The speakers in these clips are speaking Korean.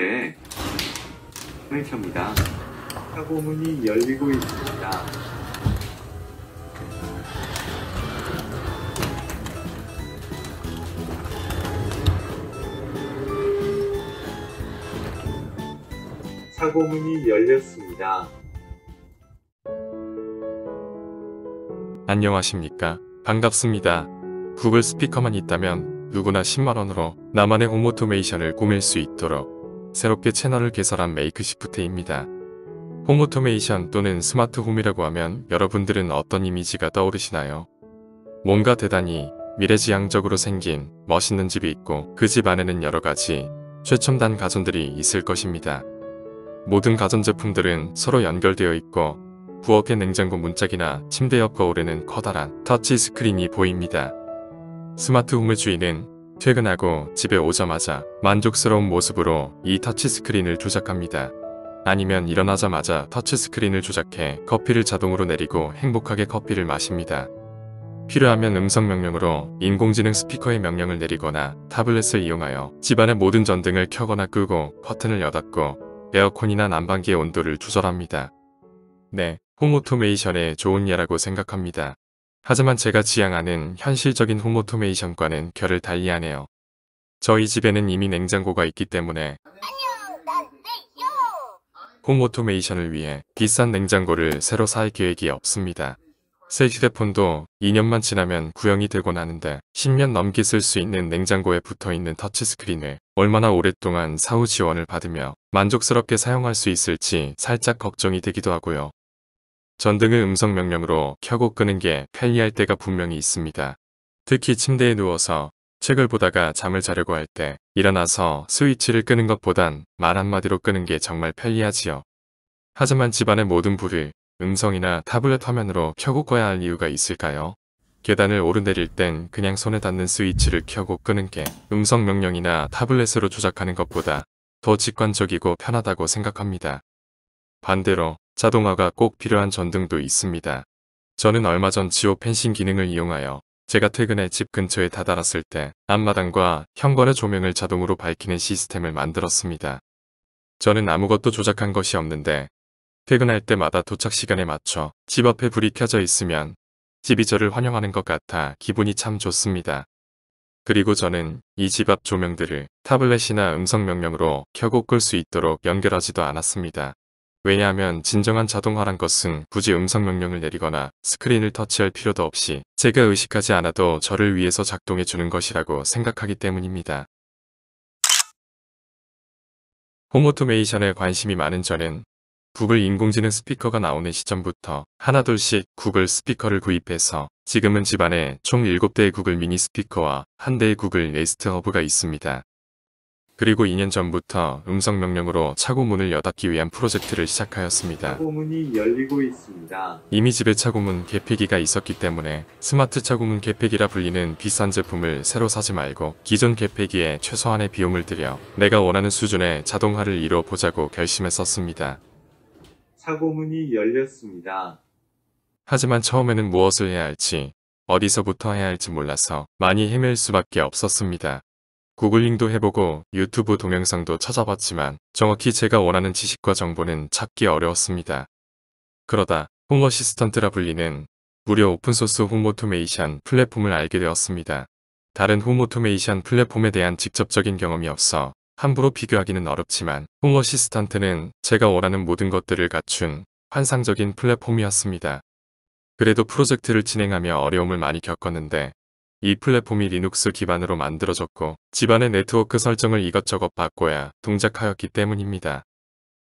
네. 포인트입니다. 차고 문이 열리고 있습니다. 차고 문이 열렸습니다. 안녕하십니까. 반갑습니다. 구글 스피커만 있다면 누구나 10만원으로 나만의 오모토메이션을 꾸밀 수 있도록 새롭게 채널을 개설한 메이크시프트입니다. 홈 오토메이션 또는 스마트 홈이라고 하면 여러분들은 어떤 이미지가 떠오르시나요? 뭔가 대단히 미래지향적으로 생긴 멋있는 집이 있고 그 집 안에는 여러가지 최첨단 가전들이 있을 것입니다. 모든 가전제품들은 서로 연결되어 있고 부엌의 냉장고 문짝이나 침대 옆 거울에는 커다란 터치 스크린이 보입니다. 스마트 홈의 주인은 퇴근하고 집에 오자마자 만족스러운 모습으로 이 터치스크린을 조작합니다. 아니면 일어나자마자 터치스크린을 조작해 커피를 자동으로 내리고 행복하게 커피를 마십니다. 필요하면 음성 명령으로 인공지능 스피커의 명령을 내리거나 타블렛을 이용하여 집안의 모든 전등을 켜거나 끄고 커튼을 여닫고 에어컨이나 난방기의 온도를 조절합니다. 네, 홈오토메이션의 좋은 예라고 생각합니다. 하지만 제가 지향하는 현실적인 홈오토메이션과는 결을 달리하네요. 저희 집에는 이미 냉장고가 있기 때문에 홈오토메이션을 위해 비싼 냉장고를 새로 살 계획이 없습니다. 새 휴대폰도 2년만 지나면 구형이 되곤 하는데 10년 넘게 쓸 수 있는 냉장고에 붙어있는 터치스크린을 얼마나 오랫동안 사후 지원을 받으며 만족스럽게 사용할 수 있을지 살짝 걱정이 되기도 하고요. 전등을 음성 명령으로 켜고 끄는 게 편리할 때가 분명히 있습니다. 특히 침대에 누워서 책을 보다가 잠을 자려고 할 때 일어나서 스위치를 끄는 것보단 말 한마디로 끄는 게 정말 편리하지요. 하지만 집안의 모든 불을 음성이나 타블렛 화면으로 켜고 꺼야 할 이유가 있을까요? 계단을 오르내릴 땐 그냥 손에 닿는 스위치를 켜고 끄는 게 음성 명령이나 타블렛으로 조작하는 것보다 더 직관적이고 편하다고 생각합니다. 반대로 자동화가 꼭 필요한 전등도 있습니다. 저는 얼마 전 지오 펜싱 기능을 이용하여 제가 퇴근해 집 근처에 다다랐을 때 앞마당과 현관의 조명을 자동으로 밝히는 시스템을 만들었습니다. 저는 아무것도 조작한 것이 없는데 퇴근할 때마다 도착 시간에 맞춰 집 앞에 불이 켜져 있으면 집이 저를 환영하는 것 같아 기분이 참 좋습니다. 그리고 저는 이 집 앞 조명들을 타블렛이나 음성 명령으로 켜고 끌 수 있도록 연결하지도 않았습니다. 왜냐하면 진정한 자동화란 것은 굳이 음성 명령을 내리거나 스크린을 터치할 필요도 없이 제가 의식하지 않아도 저를 위해서 작동해 주는 것이라고 생각하기 때문입니다. 홈오토메이션에 관심이 많은 저는 구글 인공지능 스피커가 나오는 시점부터 하나둘씩 구글 스피커를 구입해서 지금은 집안에 총 7대의 구글 미니 스피커와 한 대의 구글 레스트 허브가 있습니다. 그리고 2년 전부터 음성명령으로 차고 문을 여닫기 위한 프로젝트를 시작하였습니다. 차고문이 열리고 있습니다. 이미 집에 차고문 개폐기가 있었기 때문에 스마트 차고문 개폐기라 불리는 비싼 제품을 새로 사지 말고 기존 개폐기에 최소한의 비용을 들여 내가 원하는 수준의 자동화를 이뤄보자고 결심했었습니다. 차고문이 열렸습니다. 하지만 처음에는 무엇을 해야 할지 어디서부터 해야 할지 몰라서 많이 헤맬 수밖에 없었습니다. 구글링도 해보고 유튜브 동영상도 찾아봤지만 정확히 제가 원하는 지식과 정보는 찾기 어려웠습니다. 그러다 홈 어시스턴트라 불리는 무료 오픈소스 홈 오토메이션 플랫폼을 알게 되었습니다. 다른 홈 오토메이션 플랫폼에 대한 직접적인 경험이 없어 함부로 비교하기는 어렵지만 홈 어시스턴트는 제가 원하는 모든 것들을 갖춘 환상적인 플랫폼이었습니다. 그래도 프로젝트를 진행하며 어려움을 많이 겪었는데 이 플랫폼이 리눅스 기반으로 만들어졌고 집안의 네트워크 설정을 이것저것 바꿔야 동작하였기 때문입니다.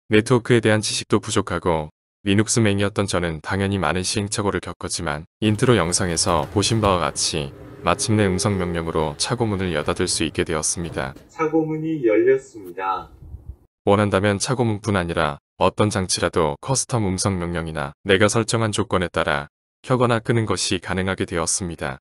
네트워크에 대한 지식도 부족하고 리눅스맹이었던 저는 당연히 많은 시행착오를 겪었지만 인트로 영상에서 보신 바와 같이 마침내 음성명령으로 차고문을 여닫을 수 있게 되었습니다. 차고문이 열렸습니다. 원한다면 차고문뿐 아니라 어떤 장치라도 커스텀 음성명령이나 내가 설정한 조건에 따라 켜거나 끄는 것이 가능하게 되었습니다.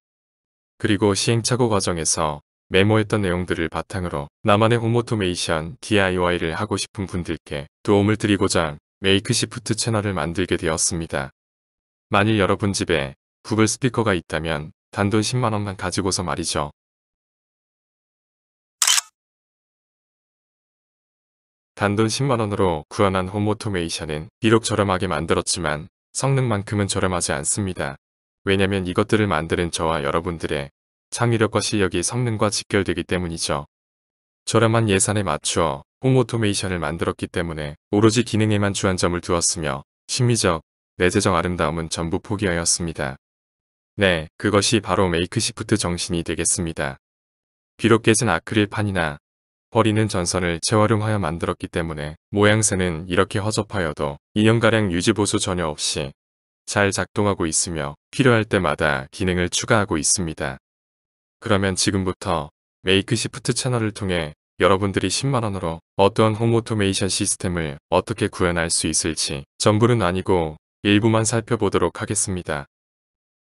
그리고 시행착오 과정에서 메모했던 내용들을 바탕으로 나만의 홈오토메이션 DIY를 하고 싶은 분들께 도움을 드리고자 메이크시프트 채널을 만들게 되었습니다. 만일 여러분 집에 구글 스피커가 있다면 단돈 10만원만 가지고서 말이죠. 단돈 10만원으로 구현한 홈오토메이션은 비록 저렴하게 만들었지만 성능만큼은 저렴하지 않습니다. 왜냐면 이것들을 만드는 저와 여러분들의 창의력과 실력이 성능과 직결되기 때문이죠. 저렴한 예산에 맞추어 홈오토메이션을 만들었기 때문에 오로지 기능에만 주안점을 두었으며 심미적, 내재적 아름다움은 전부 포기하였습니다. 네, 그것이 바로 메이크시프트 정신이 되겠습니다. 비록 깨진 아크릴판이나 버리는 전선을 재활용하여 만들었기 때문에 모양새는 이렇게 허접하여도 2년가량 유지보수 전혀 없이 잘 작동하고 있으며 필요할 때마다 기능을 추가하고 있습니다. 그러면 지금부터 메이크시프트 채널을 통해 여러분들이 10만원으로 어떠한 홈오토메이션 시스템을 어떻게 구현할 수 있을지 전부는 아니고 일부만 살펴보도록 하겠습니다.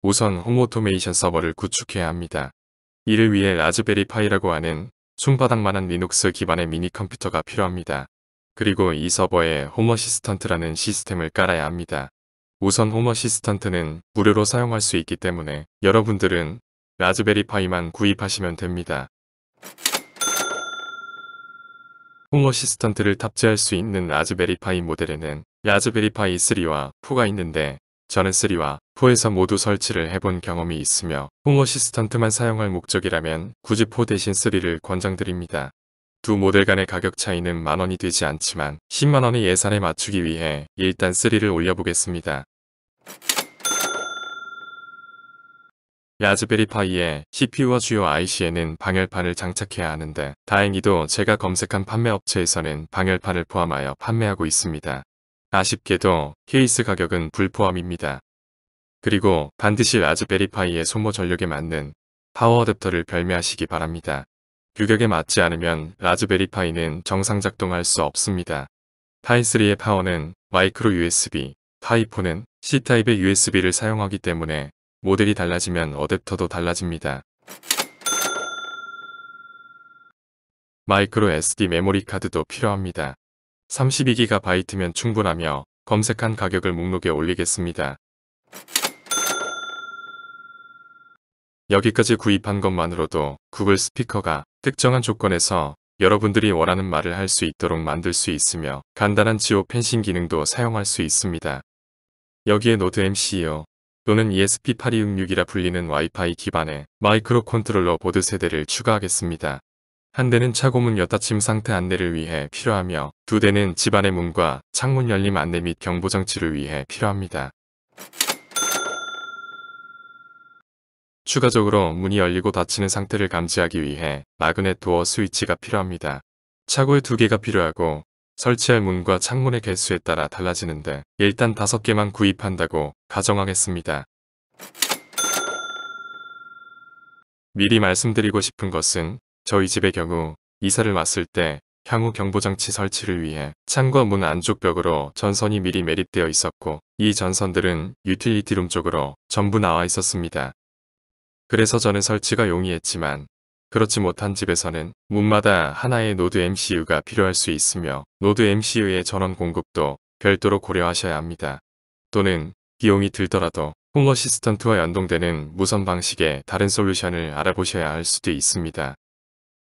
우선 홈오토메이션 서버를 구축해야 합니다. 이를 위해 라즈베리 파이라고 하는 손바닥만한 리눅스 기반의 미니 컴퓨터가 필요합니다. 그리고 이 서버에 홈 어시스턴트라는 시스템을 깔아야 합니다. 우선 홈 어시스턴트는 무료로 사용할 수 있기 때문에 여러분들은 라즈베리 파이만 구입하시면 됩니다. 홈 어시스턴트를 탑재할 수 있는 라즈베리 파이 모델에는 라즈베리 파이 3와 4가 있는데 저는 3와 4에서 모두 설치를 해본 경험이 있으며 홈 어시스턴트만 사용할 목적이라면 굳이 4 대신 3를 권장드립니다. 두 모델 간의 가격 차이는 만원이 되지 않지만 10만원의 예산에 맞추기 위해 일단 3를 올려보겠습니다. 라즈베리 파이의 CPU와 주요 IC에는 방열판을 장착해야 하는데 다행히도 제가 검색한 판매업체에서는 방열판을 포함하여 판매하고 있습니다. 아쉽게도 케이스 가격은 불포함입니다. 그리고 반드시 라즈베리 파이의 소모 전력에 맞는 파워 어댑터를 별매하시기 바랍니다. 규격에 맞지 않으면 라즈베리 파이는 정상 작동할 수 없습니다. 파이3의 파워는 마이크로 USB, 타이폰은 C타입의 USB를 사용하기 때문에 모델이 달라지면 어댑터도 달라집니다. 마이크로 SD 메모리 카드도 필요합니다. 32GB면 충분하며 검색한 가격을 목록에 올리겠습니다. 여기까지 구입한 것만으로도 구글 스피커가 특정한 조건에서 여러분들이 원하는 말을 할 수 있도록 만들 수 있으며 간단한 지오 펜싱 기능도 사용할 수 있습니다. 여기에 노드 MC요. 또는 ESP8266이라 불리는 와이파이 기반의 마이크로 컨트롤러 보드 세대를 추가하겠습니다. 한 대는 차고문 여타침 상태 안내를 위해 필요하며 두 대는 집안의 문과 창문 열림 안내 및 경보 장치를 위해 필요합니다. 추가적으로 문이 열리고 닫히는 상태를 감지하기 위해 마그넷 도어 스위치가 필요합니다. 차고에 두 개가 필요하고 설치할 문과 창문의 개수에 따라 달라지는데 일단 5개만 구입한다고 가정하겠습니다. 미리 말씀드리고 싶은 것은 저희 집의 경우 이사를 왔을 때 향후 경보장치 설치를 위해 창과 문 안쪽 벽으로 전선이 미리 매립되어 있었고 이 전선들은 유틸리티룸 쪽으로 전부 나와 있었습니다. 그래서 저는 설치가 용이했지만 그렇지 못한 집에서는 문마다 하나의 노드 MCU가 필요할 수 있으며 노드 MCU의 전원 공급도 별도로 고려하셔야 합니다. 또는 비용이 들더라도 홈 어시스턴트와 연동되는 무선 방식의 다른 솔루션을 알아보셔야 할 수도 있습니다.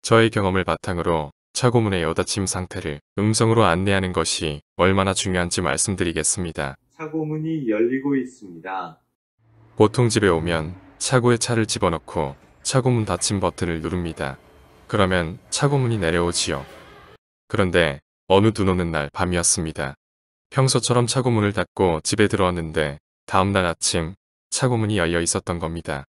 저의 경험을 바탕으로 차고문의 여닫침 상태를 음성으로 안내하는 것이 얼마나 중요한지 말씀드리겠습니다. 차고문이 열리고 있습니다. 보통 집에 오면 차고에 차를 집어넣고 차고문 닫힌 버튼을 누릅니다. 그러면 차고문이 내려오지요. 그런데 어느 눈 오는 날 밤이었습니다. 평소처럼 차고문을 닫고 집에 들어왔는데 다음날 아침 차고문이 열려 있었던 겁니다.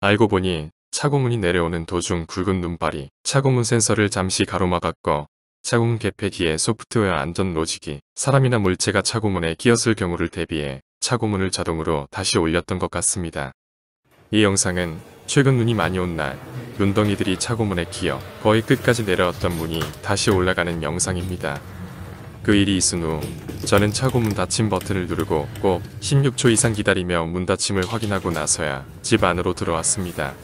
알고 보니 차고문이 내려오는 도중 굵은 눈발이 차고문 센서를 잠시 가로막았고 차고문 개폐기에 소프트웨어 안전 로직이 사람이나 물체가 차고문에 끼었을 경우를 대비해 차고문을 자동으로 다시 올렸던 것 같습니다. 이 영상은 최근 눈이 많이 온 날 눈덩이들이 차고문에 기어 거의 끝까지 내려왔던 문이 다시 올라가는 영상입니다. 그 일이 있은 후 저는 차고 문 닫힘 버튼을 누르고 꼭 16초 이상 기다리며 문 닫힘을 확인하고 나서야 집 안으로 들어왔습니다.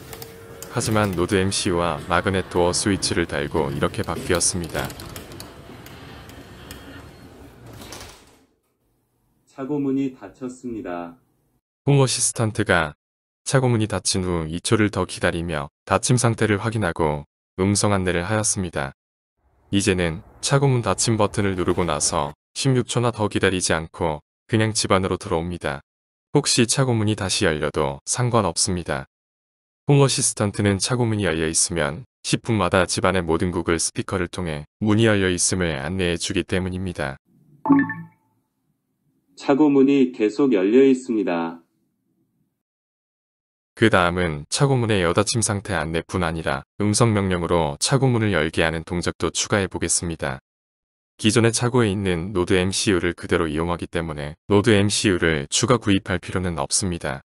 하지만 노드 MCU와 마그넷 도어 스위치를 달고 이렇게 바뀌었습니다. 차고 문이 닫혔습니다. 홈 어시스턴트가 차고문이 닫힌 후 2초를 더 기다리며 닫힘 상태를 확인하고 음성 안내를 하였습니다. 이제는 차고문 닫힘 버튼을 누르고 나서 16초나 더 기다리지 않고 그냥 집 안으로 들어옵니다. 혹시 차고문이 다시 열려도 상관없습니다. 홈 어시스턴트는 차고문이 열려 있으면 10분마다 집안의 모든 구글 스피커를 통해 문이 열려 있음을 안내해 주기 때문입니다. 차고문이 계속 열려 있습니다. 그 다음은 차고문의 여닫침 상태 안내뿐 아니라 음성명령으로 차고문을 열게 하는 동작도 추가해 보겠습니다. 기존의 차고에 있는 노드 MCU를 그대로 이용하기 때문에 노드 MCU를 추가 구입할 필요는 없습니다.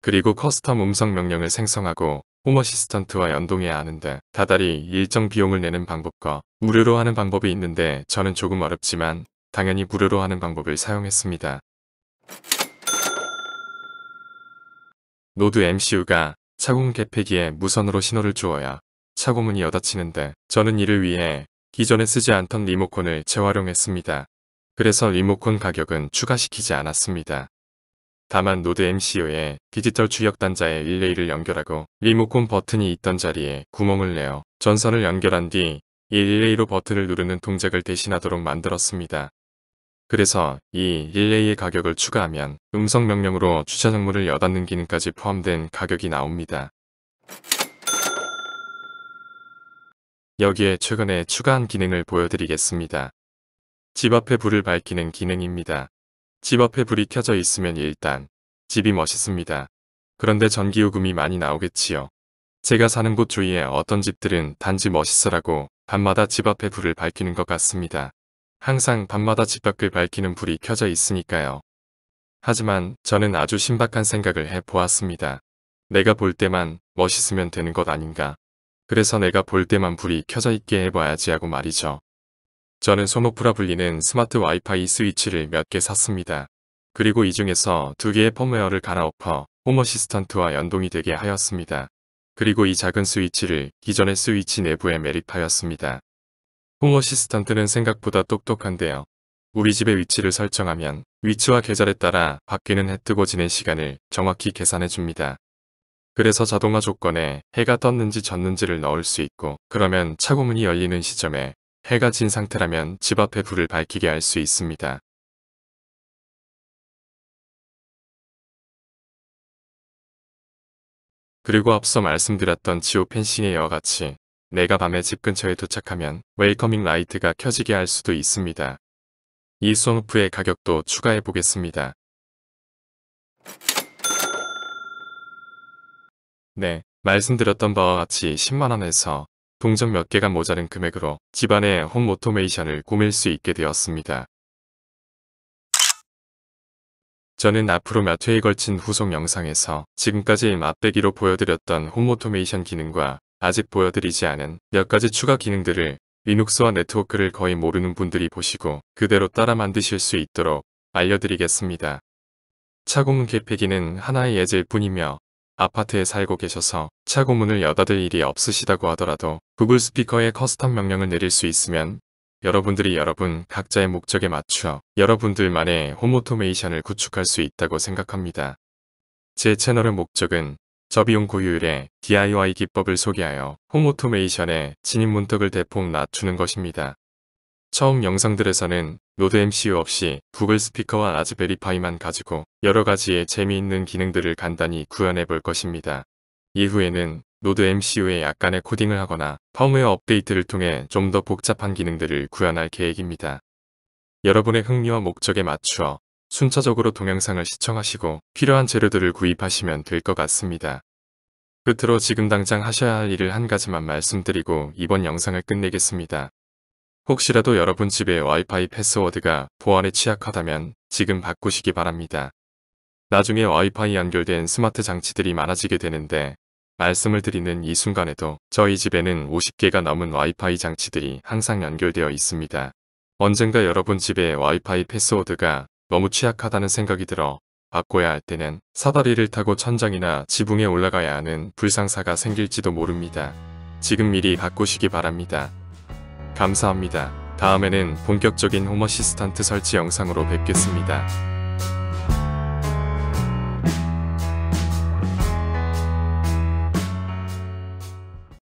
그리고 커스텀 음성 명령을 생성하고 홈 어시스턴트와 연동해야 하는데 다달이 일정 비용을 내는 방법과 무료로 하는 방법이 있는데 저는 조금 어렵지만 당연히 무료로 하는 방법을 사용했습니다. 노드 MCU가 차고문 개폐기에 무선으로 신호를 주어야 차고문이 여닫히는데 저는 이를 위해 기존에 쓰지 않던 리모컨을 재활용했습니다. 그래서 리모컨 가격은 추가시키지 않았습니다. 다만 노드 MCU에 디지털 주역단자의 릴레이를 연결하고 리모컨 버튼이 있던 자리에 구멍을 내어 전선을 연결한 뒤 이 릴레이로 버튼을 누르는 동작을 대신하도록 만들었습니다. 그래서 이 1A의 가격을 추가하면 음성 명령으로 주차 장물을 여닫는 기능까지 포함된 가격이 나옵니다. 여기에 최근에 추가한 기능을 보여드리겠습니다. 집 앞에 불을 밝히는 기능입니다. 집 앞에 불이 켜져 있으면 일단 집이 멋있습니다. 그런데 전기요금이 많이 나오겠지요. 제가 사는 곳 주위에 어떤 집들은 단지 멋있어라고 밤마다 집 앞에 불을 밝히는 것 같습니다. 항상 밤마다 집 밖을 밝히는 불이 켜져 있으니까요. 하지만 저는 아주 신박한 생각을 해 보았습니다. 내가 볼 때만 멋있으면 되는 것 아닌가. 그래서 내가 볼 때만 불이 켜져 있게 해봐야지 하고 말이죠. 저는 소모프라 불리는 스마트 와이파이 스위치를 몇 개 샀습니다. 그리고 이 중에서 두 개의 펌웨어를 갈아엎어 홈 어시스턴트와 연동이 되게 하였습니다. 그리고 이 작은 스위치를 기존의 스위치 내부에 매립하였습니다. 홈 어시스턴트는 생각보다 똑똑한데요. 우리 집의 위치를 설정하면 위치와 계절에 따라 바뀌는 해 뜨고 지는 시간을 정확히 계산해 줍니다. 그래서 자동화 조건에 해가 떴는지 졌는지를 넣을 수 있고 그러면 차고문이 열리는 시점에 해가 진 상태라면 집 앞에 불을 밝히게 할 수 있습니다. 그리고 앞서 말씀드렸던 지오 펜싱의 이와 같이 내가 밤에 집 근처에 도착하면 웨이커밍 라이트가 켜지게 할 수도 있습니다. 이 수어프의 가격도 추가해 보겠습니다. 네, 말씀드렸던 바와 같이 10만원에서 동전 몇 개가 모자른 금액으로 집안의 홈 오토메이션을 꾸밀 수 있게 되었습니다. 저는 앞으로 몇 회에 걸친 후속 영상에서 지금까지 맛배기로 보여드렸던 홈 오토메이션 기능과 아직 보여드리지 않은 몇 가지 추가 기능들을 리눅스와 네트워크를 거의 모르는 분들이 보시고 그대로 따라 만드실 수 있도록 알려드리겠습니다. 차고문 개폐기는 하나의 예제일 뿐이며 아파트에 살고 계셔서 차고문을 여닫을 일이 없으시다고 하더라도 구글 스피커에 커스텀 명령을 내릴 수 있으면 여러분들이 여러분 각자의 목적에 맞춰 여러분들만의 홈오토메이션을 구축할 수 있다고 생각합니다. 제 채널의 목적은 저비용 고유율의 DIY 기법을 소개하여 홈오토메이션의 진입 문턱을 대폭 낮추는 것입니다. 처음 영상들에서는 노드 MCU 없이 구글 스피커와 라즈베리 파이만 가지고 여러 가지의 재미있는 기능들을 간단히 구현해 볼 것입니다. 이후에는 노드 MCU에 약간의 코딩을 하거나 펌웨어 업데이트를 통해 좀 더 복잡한 기능들을 구현할 계획입니다. 여러분의 흥미와 목적에 맞추어 순차적으로 동영상을 시청하시고 필요한 재료들을 구입하시면 될 것 같습니다. 끝으로 지금 당장 하셔야 할 일을 한 가지만 말씀드리고 이번 영상을 끝내겠습니다. 혹시라도 여러분 집에 와이파이 패스워드가 보안에 취약하다면 지금 바꾸시기 바랍니다. 나중에 와이파이 연결된 스마트 장치들이 많아지게 되는데 말씀을 드리는 이 순간에도 저희 집에는 50개가 넘은 와이파이 장치들이 항상 연결되어 있습니다. 언젠가 여러분 집에 와이파이 패스워드가 너무 취약하다는 생각이 들어 바꿔야 할 때는 사다리를 타고 천장이나 지붕에 올라가야 하는 불상사가 생길지도 모릅니다. 지금 미리 바꾸시기 바랍니다. 감사합니다. 다음에는 본격적인 홈어시스턴트 설치 영상으로 뵙겠습니다.